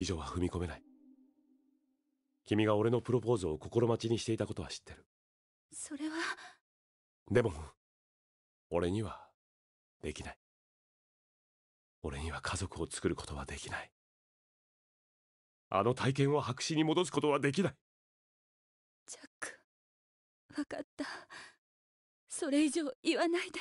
以上は踏み込めない君が俺のプロポーズを心待ちにしていたことは知ってるそれはでも俺にはできない俺には家族を作ることはできないあの体験を白紙に戻すことはできないジャック分かったそれ以上言わないで